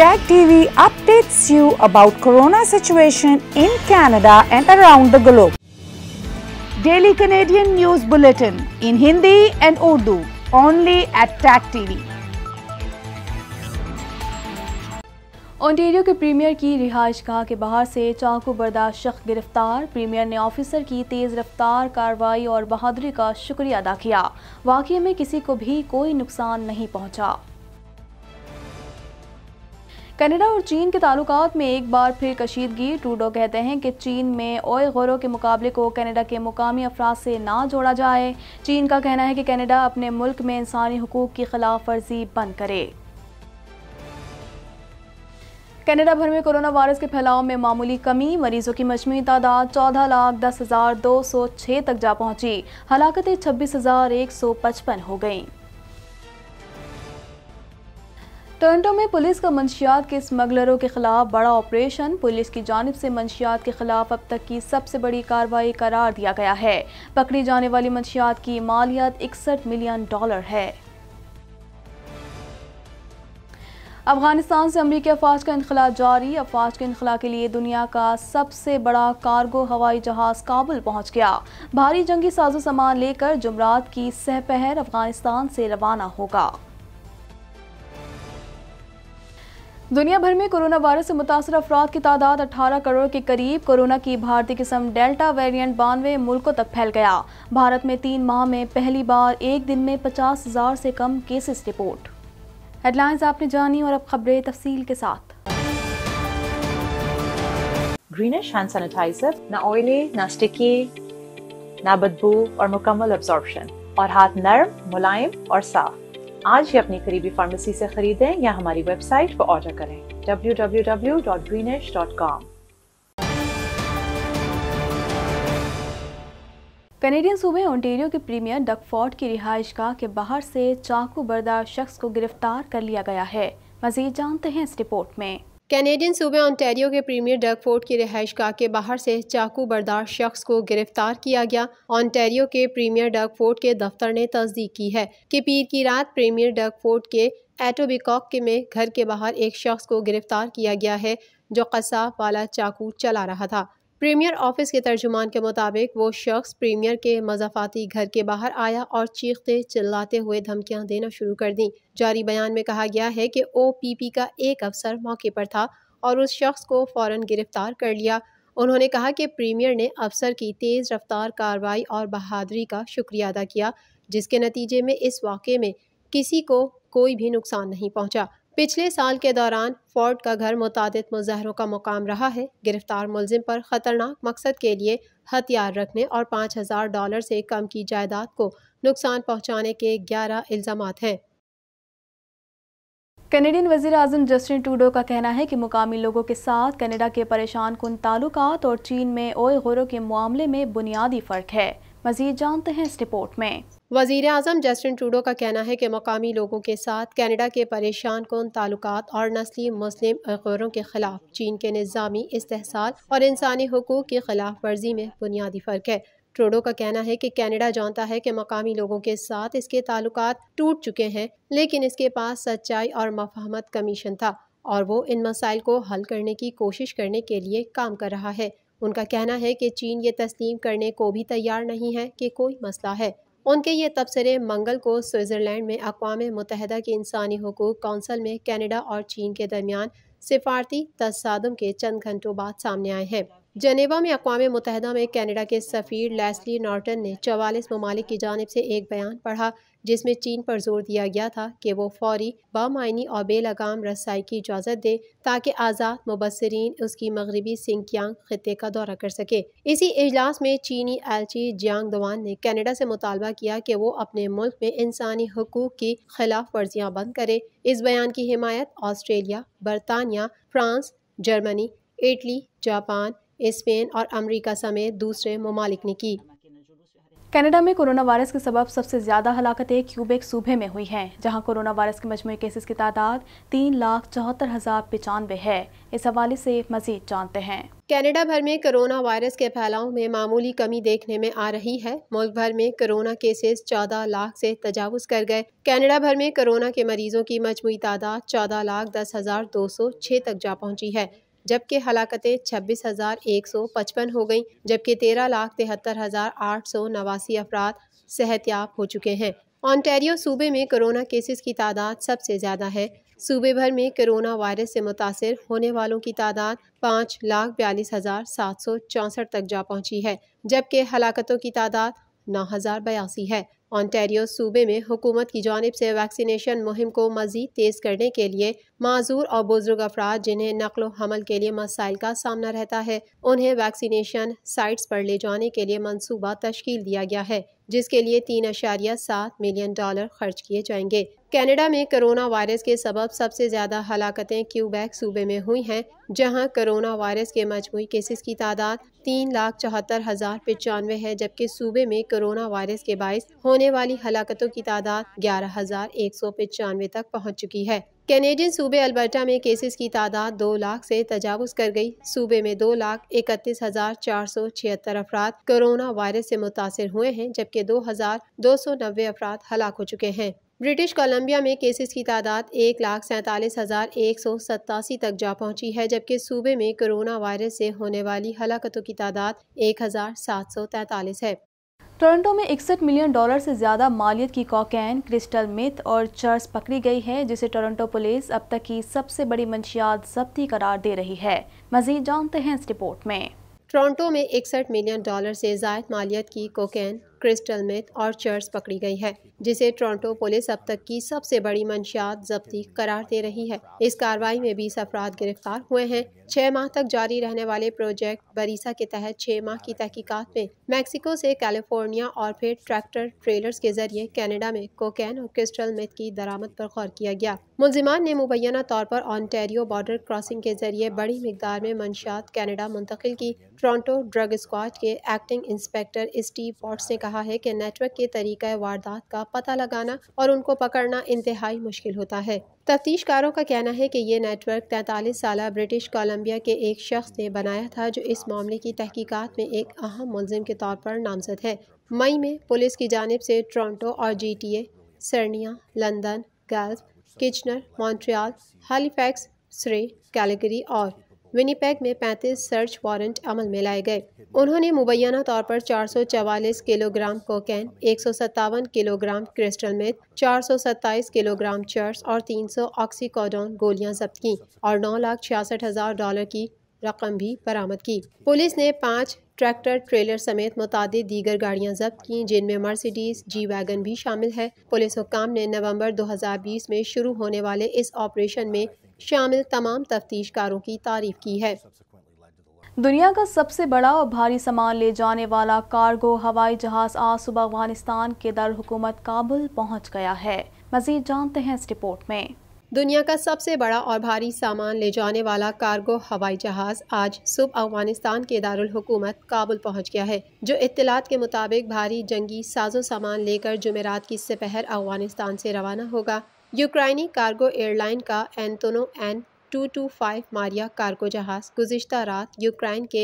Tag TV updates you about corona situation in Canada and around the globe. Daily Canadian News Bulletin in Hindi and Urdu only at Tag TV. Ontario के premier की रिहाइश गाह के बाहर से चाकू बर्दाश्त शख्स गिरफ्तार प्रीमियर ने ऑफिसर की तेज़ रफ्तार कार्रवाई और बहादुरी का शुक्रिया अदा किया वाकई में किसी को भी कोई नुकसान नहीं पहुंचा। कनाडा और चीन के ताल्लुकात में एक बार फिर कशीदगी ट्रूडो कहते हैं कि चीन में ओयल गौरों के मुकाबले को कनाडा के मुकामी अफराद से ना जोड़ा जाए चीन का कहना है कि कनाडा अपने मुल्क में इंसानी हकूक़ की खिलाफ वर्जी बंद करे कनाडा भर में कोरोना वायरस के फैलाव में मामूली कमी मरीजों की मजमू तादाद चौदह लाख दस हज़ार दो सौ छः तक जा पहुंची हलाकतें छब्बीस हज़ार एक सौ पचपन हो गईं टोरंटो में पुलिस का मंशियात के स्मगलरों के खिलाफ बड़ा ऑपरेशन पुलिस की जानब से मंशियात के खिलाफ अब तक की सबसे बड़ी कार्रवाई करार दिया गया है पकड़ी जाने वाली मंशियात की मालियत इकसठ मिलियन डॉलर है अफगानिस्तान से अमरीकी अफवाज का इनखला जारी अफवाज के इनखला के लिए दुनिया का सबसे बड़ा कार्गो हवाई जहाज काबुल पहुंच गया भारी जंगी साजो सामान लेकर जुमरात की सहपहर अफगानिस्तान से रवाना होगा दुनिया भर में कोरोना वायरस से मुतासर अफराद की तादाद 18 करोड़ के करीब कोरोना की भारतीय किस्म डेल्टा वेरिएंट बानवे मुल्कों तक फैल गया भारत में तीन माह में पहली बार एक दिन में पचास हजार से कम केसेस रिपोर्ट हेडलाइंस आपने जानी और अब खबरें तफसील के साथ ग्रीनिश हैंड सैनिटाइजर ना ऑयली ना स्टिकी ना बदबू और मुकम्मल और हाथ नर्म मुलायम और साफ आज ही अपनी करीबी फार्मेसी से खरीदें या हमारी वेबसाइट पर ऑर्डर करें www.greenish.com कनेडियन सूबे ओंटेरियो के प्रीमियर डकफोर्ड की रिहाइश गाह के बाहर से चाकू बर्दार शख्स को गिरफ्तार कर लिया गया है मजीद जानते हैं इस रिपोर्ट में कैनेडियन सूबे ऑनटेरियो के प्रीमियर डग फोर्ट की रिहाइश गाह के बाहर से चाकू बर्दार शख्स को गिरफ्तार किया गया ऑनटेरियो के प्रीमियर डग फोर्ट के दफ्तर ने तस्दीक की है कि पीर की रात प्रीमियर डग फोर्ट के एटोबिकॉक के में घर के बाहर एक शख्स को गिरफ्तार किया गया है जो कसाफ वाला चाकू चला रहा था प्रीमियर ऑफिस के तर्जुमान के मुताबिक वो शख्स प्रीमियर के मजाफाती घर के बाहर आया और चीखते चिल्लाते हुए धमकियां देना शुरू कर दी जारी बयान में कहा गया है कि ओपीपी का एक अफसर मौके पर था और उस शख्स को फौरन गिरफ्तार कर लिया उन्होंने कहा कि प्रीमियर ने अफसर की तेज़ रफ्तार कार्रवाई और बहादरी का शुक्रिया अदा किया जिसके नतीजे में इस वाक़े में किसी को कोई भी नुकसान नहीं पहुंचा पिछले साल के दौरान फोर्ट का घर मुतद मुजाहरों का मुकाम रहा है गिरफ्तार मुलजिम पर खतरनाक मकसद के लिए हथियार रखने और पाँच हज़ार डॉलर से कम की जायदाद को नुकसान पहुँचाने के ग्यारह इल्ज़ाम हैं कैनेडियन वजीर अजम जस्टिन टूडो का कहना है कि मुकामी लोगों के साथ कनाडा के परेशान कन ताल्लुक और चीन में ओए गुरों के मामले में बुनियादी फ़र्क है मजीद जानते हैं इस रिपोर्ट में वजीर अजम जस्टिन ट्रूडो का कहना है कि मकामी लोगों के साथ कैनेडा के परेशान कन ताल्लुक और नस्ली मुस्लिम अखबरों के खिलाफ चीन के निज़ामी इस्तेसाल और इंसानी हकूक़ की खिलाफ वर्जी में बुनियादी फ़र्क है ट्रोडो का कहना है कि कनाडा जानता है कि मकामी लोगों के साथ इसके ताल्लुक टूट चुके हैं लेकिन इसके पास सच्चाई और मफाहमत कमीशन था और वो इन मसाइल को हल करने की कोशिश करने के लिए काम कर रहा है उनका कहना है कि चीन ये तस्लीम करने को भी तैयार नहीं है कि कोई मसला है उनके ये तबसरे मंगल को स्विट्ज़रलैंड में अकवा मुतहद की इंसानी हकूक़ कौंसल में कनाडा और चीन के दरमियान सिफारती तस्दम के चंद घंटों बाद सामने आए हैं जनेवा में अकवा मुतहदा में कैनेडा के सफ़ीर लेस्ली नॉर्टन ने चवालीस ममालिक की जानब से एक बयान पढ़ा जिसमें चीन पर जोर दिया गया था कि वो फौरी बामायनी और बेलगाम रसाई की इजाज़त दे ताकि आज़ाद मुबसरीन उसकी मगरबी सिंकियांग खत्े का दौरा कर सके इसी अजलास में चीनी एलची जियांग दवान ने कनाडा से मुतालबा किया कि वो अपने मुल्क में इंसानी हकूक़ की खिलाफ वर्जियाँ बंद करे इस बयान की हिमायत ऑस्ट्रेलिया बरतानिया France Germany Italy Japan Spain और अमरीका समेत दूसरे ममालिक ने की कनाडा में कोरोना वायरस के सबब सबसे ज़्यादा हलाकतें क्यूबेक सूबे में हुई हैं जहां कोरोना वायरस के मजमू केसेस की तादाद तीन लाख चौहत्तर हज़ार पचानवे है इस हवाले से मजीद जानते हैं कनाडा भर में कोरोना वायरस के फैलाव में मामूली कमी देखने में आ रही है मुल्क भर में कोरोना केसेस चौदह लाख से तजावज़ कर गए कनाडा भर में कोरोना के मरीजों की मजमू तादाद चौदह लाख दस हज़ार दो सौ छः तक जा पहुंची है जबकि हलाकतें छब्बीस हज़ार एक सौ पचपन हो गई जबकि तेरह लाख तिहत्तर हज़ार आठ सौ नवासी अफराद सेहतियाब हो चुके हैं ऑनटेरियो सूबे में कोरोना केसेस की तादाद सबसे ज़्यादा है सूबे भर में कोरोना वायरस से मुतासर होने वालों की तादाद पाँच लाख बयालीस हज़ार सात सौ चौंसठ तक जा पहुँची है जबकि हलाकतों की तादाद नौ हज़ार बयासी है ऑनटेरियो सूबे में हुकूमत की जानब से वैक्सीनेशन मुहिम को मज़ीद तेज़ करने के लिए माजूर और बुजुर्ग अफराद जिन्हें नकल हमल के लिए मसाइल का सामना रहता है उन्हें वैक्सीनेशन साइट्स पर ले जाने के लिए मनसूबा तश्कील दिया गया है जिसके लिए तीन अशारिया सात मिलियन डॉलर खर्च किए जाएंगे कनाडा में कोरोना वायरस के सबब सबसे ज़्यादा हलाकतें क्यूबैक सूबे में हुई हैं जहां कोरोना वायरस के मजमू केसेस की तादाद तीन लाख चौहत्तर हज़ार पचानवे है जबकि सूबे में कोरोना वायरस के बायस होने वाली हलाकतों की तादाद ग्यारह हज़ार एक सौ पचानवे तक पहुँच चुकी है कैनेडियन सूबे अल्बर्टा में केसेस की तादाद दो लाख से तजावज़ कर गई सूबे में दो लाख इकतीस हज़ार चार सौ छिहत्तर अफराद कोरोना वायरस से मुतासर हुए हैं जबकि दो हज़ार दो सौ नब्बे अफराद हलाक हो चुके हैं ब्रिटिश कोलंबिया में केसेस की तादाद एक लाख सैंतालीस हज़ार एक सौ सतासी तक जा पहुंची है जबकि सूबे में कोरोना वायरस से होने वाली हलाकतों की तादाद एक हज़ार सात सौ तैतालीस है टोरंटो में इकसठ मिलियन डॉलर से ज़्यादा मालियत की कोकैन क्रिस्टल मिथ और चर्स पकड़ी गई है जिसे टोरंटो पुलिस अब तक की सबसे बड़ी मंशियात जब्ती करार दे रही है मजीद जानते हैं इस रिपोर्ट में टोरंटो में इकसठ मिलियन डॉलर से जायद मालियत की कोकैन क्रिस्टल मेथ और चर्च पकड़ी गई है जिसे टोरंटो पुलिस अब तक की सबसे बड़ी मंशियात जब्ती करार दे रही है इस कार्रवाई में बीस अफराद गिरफ्तार हुए हैं छह माह तक जारी रहने वाले प्रोजेक्ट बरीसा के तहत छह माह की तहकीकात में मैक्सिको से कैलिफोर्निया और फिर ट्रैक्टर ट्रेलर्स के जरिए कनाडा में कोकैन और क्रिस्टल मेथ की दरामद पर गौर किया गया मुलजिमान ने मुबैना तौर पर ऑनटेरियो बॉर्डर क्रॉसिंग के जरिए बड़ी मकदार में मंशियात कनाडा मुंतकिल की टोरंटो ड्रग स्क्वाड के एक्टिंग इंस्पेक्टर स्टीव पॉट्स ने कहा कहा है कि नेटवर्क के तरीक़ वारदात का पता लगाना और उनको पकड़ना इंतहाई मुश्किल होता है तफ्तीशकारों का कहना है कि ये नेटवर्क तैंतालीस साल ब्रिटिश कोलंबिया के एक शख्स ने बनाया था जो इस मामले की तहकीकात में एक अहम मुलिम के तौर पर नामजद है मई में पुलिस की जानब से टोरटो और G T A Sarnia London Guelph Kitchener Montreal Halifax Surrey Calgary और विनीपैग में 35 सर्च वारंट अमल में लाए गए उन्होंने मुबैना तौर पर 444 किलोग्राम कोकैन एक किलोग्राम क्रिस्टल मेथ 427 किलोग्राम चर्स और 300 सौ ऑक्सीकोडोन गोलियां जब्त की और नौ लाख छियासठ हज़ार डॉलर की रकम भी बरामद की पुलिस ने पाँच ट्रैक्टर ट्रेलर समेत मुताद दीगर गाड़ियां जब्त की जिनमें मर्सिडीज जी वैगन भी शामिल है पुलिस हुकाम ने नवंबर 2020 में शुरू होने वाले इस ऑपरेशन में शामिल तमाम तफ्तीशकारों की तारीफ की है दुनिया का सबसे बड़ा और भारी सामान ले जाने वाला कार्गो हवाई जहाज आज सुबह अफगानिस्तान के दर हुकूमत काबुल पहुंच गया है मजीद जानते हैं इस रिपोर्ट में दुनिया का सबसे बड़ा और भारी सामान ले जाने वाला कार्गो हवाई जहाज आज सुबह अफगानिस्तान के दारुल हुकूमत काबुल पहुंच गया है जो इत्तलात के मुताबिक भारी जंगी साजो सामान लेकर जुमेरात की सपहर अफगानिस्तान से रवाना होगा यूक्राइनी कार्गो एयरलाइन का Antonov An two two five Mriya cargo जहाज़ गुजशत रात यूक्रेन के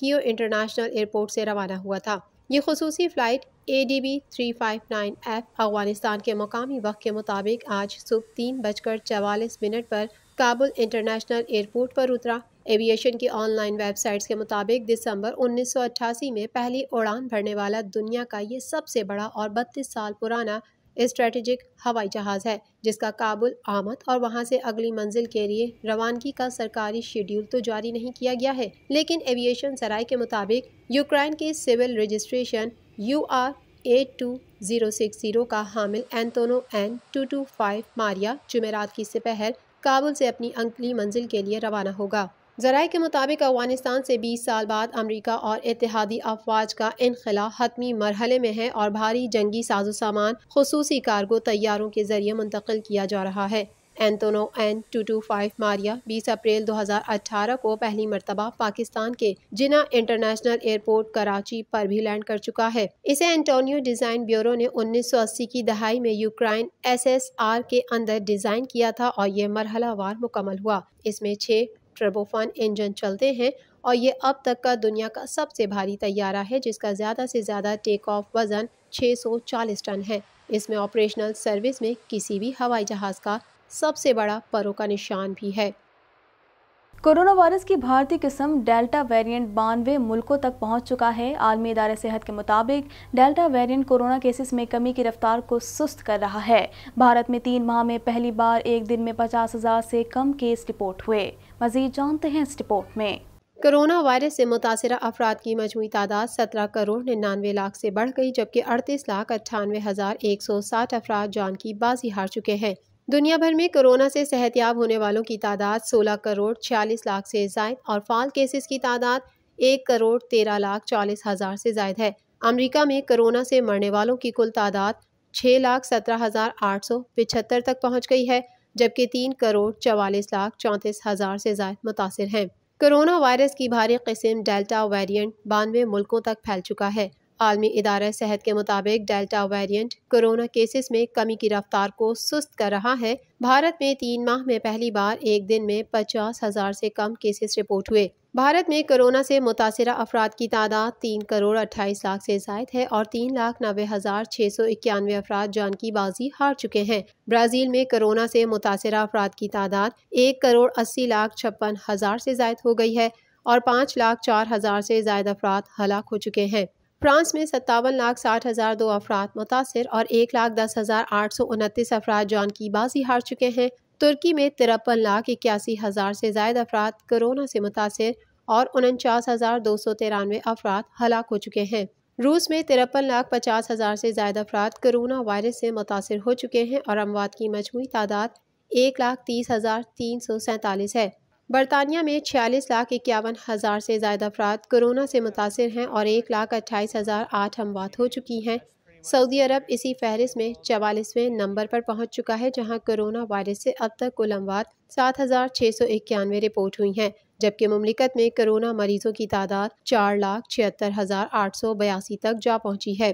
कियो इंटरनेशनल एयरपोर्ट से रवाना हुआ था ये खसूसी flight A D B three five nine F Afghanistan के मकामी वक्त के मुताबिक आज सुबह तीन बजकर चवालीस मिनट पर काबुल इंटरनेशनल एयरपोर्ट पर उतरा एविएशन की ऑनलाइन वेबसाइट्स के मुताबिक दिसंबर 1988 में पहली उड़ान भरने वाला दुनिया का ये सबसे बड़ा और बत्तीस साल पुराना स्ट्रेटेजिक हवाई जहाज़ है जिसका काबुल आमद और वहां से अगली मंजिल के लिए रवानगी का सरकारी शेड्यूल तो जारी नहीं किया गया है लेकिन एविएशन सराय के मुताबिक यूक्रेन के civil registration U R eight two zero six zero का हामिल Antonov An two two five Mriya जुमेरात की सपहर काबुल से अपनी अंकली मंजिल के लिए रवाना होगा जराये के मुताबिक अफगानिस्तान से 20 साल बाद अमरीका और इतिहादी अफवाज का इनखला हतमी मरहले में है और भारी जंगी साजो सामान खसूसी कारगो तैयारों के जरिए मुंतकिल किया जा रहा है Antonov An two two five Mriya बीस अप्रैल 2018 को पहली मरतबा पाकिस्तान के जिना इंटरनेशनल एयरपोर्ट कराची पर भी लैंड कर चुका है इसे एंटोनियो डिज़ाइन ब्यूरो ने 1980 की दहाई में यूक्राइन एसएसआर के अंदर डिज़ाइन किया था और ये मरहलावार मुकम्मल हुआ इसमें छः ट्रबोफान इंजन चलते हैं और ये अब तक का दुनिया का सबसे भारी तैयारा है जिसका ज़्यादा से ज़्यादा टेक ऑफ वज़न 640 टन है इसमें ऑपरेशनल सर्विस में किसी भी हवाई जहाज़ का सबसे बड़ा परों का निशान भी है कोरोना वायरस की भारतीय किस्म डेल्टा वेरिएंट बानवे मुल्कों तक पहुंच चुका है आलमी इदार सेहत के मुताबिक डेल्टा वेरिएंट कोरोना केसेस में कमी की रफ्तार को सुस्त कर रहा है भारत में तीन माह में पहली बार एक दिन में पचास हज़ार से कम केस रिपोर्ट हुए मजीद जानते हैं इस रिपोर्ट में कोरोना वायरस से मुतासर अफराद की मजमू तादाद सत्रह करोड़ निन्यानवे लाख से बढ़ गई जबकि अड़तीस लाख अट्ठानवे हज़ार एक सौ साठ अफराद जान की बाजी हार चुके हैं दुनिया भर में कोरोना से सेहतियाब होने वालों की तादाद सोलह करोड़ छियालीस लाख से जायद और फाल केसेस की तादाद एक करोड़ तेरह लाख चालीस हज़ार से जायद है अमरीका में कोरोना से मरने वालों की कुल तादाद छः लाख सत्रह हज़ार आठ सौ पिछहत्तर तक पहुँच गई है जबकि तीन करोड़ चवालीस लाख चौंतीस हज़ार से ज्यादा मुतासर हैं कोरोना वायरस की भारी किस्म डेल्टा वेरिएंट बानवे मुल्कों तक फैल चुका है आलमी इदारा सेहत के मुताबिक डेल्टा वेरिएंट कोरोना केसेस में कमी की रफ्तार को सुस्त कर रहा है भारत में तीन माह में पहली बार एक दिन में पचास हज़ार से कम केसेस रिपोर्ट हुए भारत में कोरोना से मुतासर अफराद की तादाद तीन करोड़ अट्ठाईस लाख से जायद है और तीन लाख नबे हज़ार छः सौ इक्यानवे अफराद जान की बाजी हार चुके हैं ब्राज़ील में कोरोना से मुतासर अफराद की तादाद एक करोड़ अस्सी लाख छप्पन हज़ार से जायद हो गई है और पाँच लाख चार हज़ार से जायद अफराद हलाक हो चुके हैं फ्रांस में सत्तावन लाख साठ हज़ार दो अफराद मुतासर और एक लाख दस हज़ार आठ सौ उनतीस अफराद जान की बाजी हार चुके हैं तुर्की में तिरपन लाख इक्यासी हज़ार से जायद अफराद कोरोना से मुतासर और उनचास हज़ार दो सौ तिरानवे अफराद हलाक हो चुके हैं रूस में तिरपन लाख पचास हज़ार से ज्यादा अफराद कोरोना वायरस से मुतासर हो चुके हैं और अमवात की मजमू तादाद एक लाख तीस हज़ार तीन सौ सैंतालीस है बरतानिया में छियालीस लाख इक्यावन हज़ार से ज्यादा अफराद कोरोना से मुतासर हैं और एक लाख अट्ठाईस हज़ार आठ अमवात हो चुकी हैं सऊदी अरब इसी फहरिस्त में चवालीसवें नंबर पर पहुंच चुका है जहां कोरोना वायरस से अब तक कुल अमवात सात हज़ार छः सौ इक्यानवे रिपोर्ट हुई हैं जबकि ममलिकत में कोरोना मरीजों की तादाद चार लाख छिहत्तर हज़ार आठ सौ बयासी तक जा पहुंची है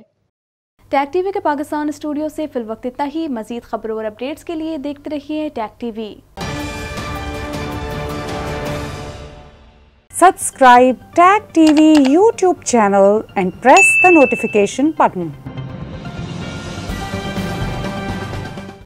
टैक टीवी के पाकिस्तान स्टूडियो से फिल वक्त इतना ही मजीद खबरों और अपडेट्स के लिए देखते रहिए Tag TV subscribe Tag TV YouTube channel and press the notification button